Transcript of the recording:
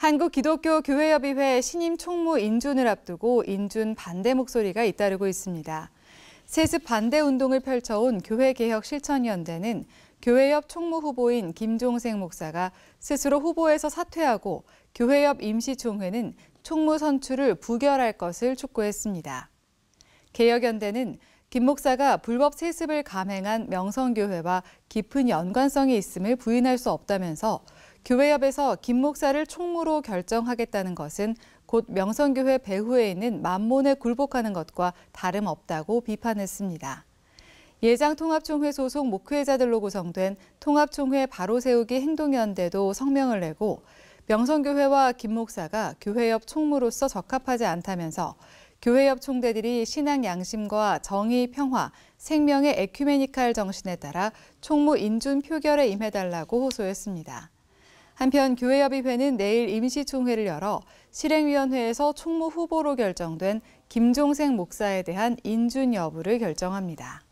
한국기독교교회협의회 신임 총무 인준을 앞두고 인준 반대 목소리가 잇따르고 있습니다. 세습 반대 운동을 펼쳐온 교회개혁 실천연대는 교회협 총무 후보인 김종생 목사가 스스로 후보에서 사퇴하고 교회협 임시총회는 총무 선출을 부결할 것을 촉구했습니다. 개혁연대는 김 목사가 불법 세습을 감행한 명성교회와 깊은 연관성이 있음을 부인할 수 없다면서 교회 협에서김 목사를 총무로 결정하겠다는 것은 곧 명성교회 배후에 있는 만몬에 굴복하는 것과 다름없다고 비판했습니다. 예장통합총회 소속 목회자들로 구성된 통합총회 바로 세우기 행동연대도 성명을 내고 명성교회와 김 목사가 교회 협 총무로서 적합하지 않다면서 교회 협 총대들이 신앙 양심과 정의, 평화, 생명의 에큐메니칼 정신에 따라 총무 인준 표결에 임해달라고 호소했습니다. 한편 교회협의회는 내일 임시총회를 열어 실행위원회에서 총무 후보로 결정된 김종생 목사에 대한 인준 여부를 결정합니다.